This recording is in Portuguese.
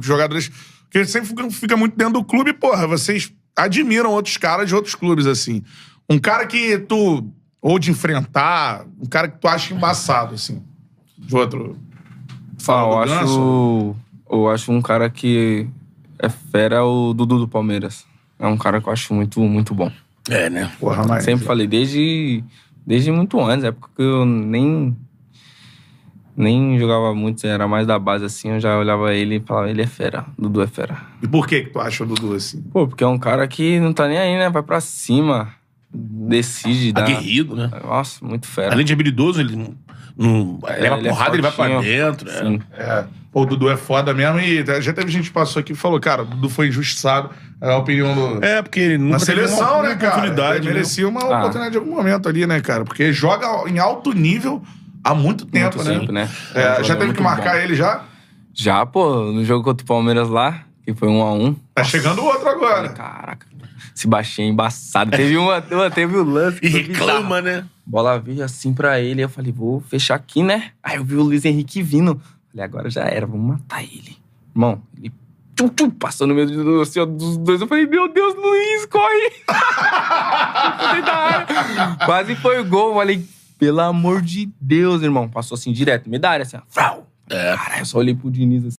jogadores que sempre fica muito dentro do clube, porra, vocês admiram outros caras de outros clubes, assim. Um cara que tu. Ou de enfrentar, um cara que tu acha embaçado, assim. De outro. Fala, eu acho. Eu acho um cara que é fera é o Dudu do Palmeiras. É um cara que eu acho muito, muito bom. É, né? Porra, mas... Sempre falei, desde, desde muito antes, época que eu nem nem jogava muito, era mais da base assim, eu já olhava ele e falava, ele é fera, Dudu é fera. E por que, que tu acha o Dudu assim? Pô, porque é um cara que não tá nem aí, né? Vai pra cima, decide. Tá aguerrido, dá... né? Nossa, muito fera. Além de habilidoso, ele não é, leva ele é porrada, é ele vai pra dentro. Né? Sim. É. Pô, o Dudu é foda mesmo e já teve gente que passou aqui e falou, cara, o Dudu foi injustiçado. É a opinião do. É, porque ele nunca. Na seleção, uma, né, cara? Ele né? merecia uma ah. oportunidade em algum momento ali, né, cara? Porque joga em alto nível há muito tempo, muito né? Tempo, né? É, é já teve que marcar bom. ele já? Já, pô, no jogo contra o Palmeiras lá, que foi um a um. Tá Nossa. chegando outro agora. Caraca. Esse baixinho é embaçado. Teve uma, teve o um lance. E reclama, né? Bola veio assim pra ele. Eu falei, vou fechar aqui, né? Aí eu vi o Luiz Henrique vindo. Falei, agora já era, vamos matar ele. Irmão, ele tchum, tchum, passou no meio do, assim, ó, dos dois. Eu falei, meu Deus, Luiz, corre! Quase foi o gol. Falei, pelo amor de Deus, irmão. Passou assim direto, medalha, assim, ó. Frau. É. Cara, eu só olhei pro Diniz assim.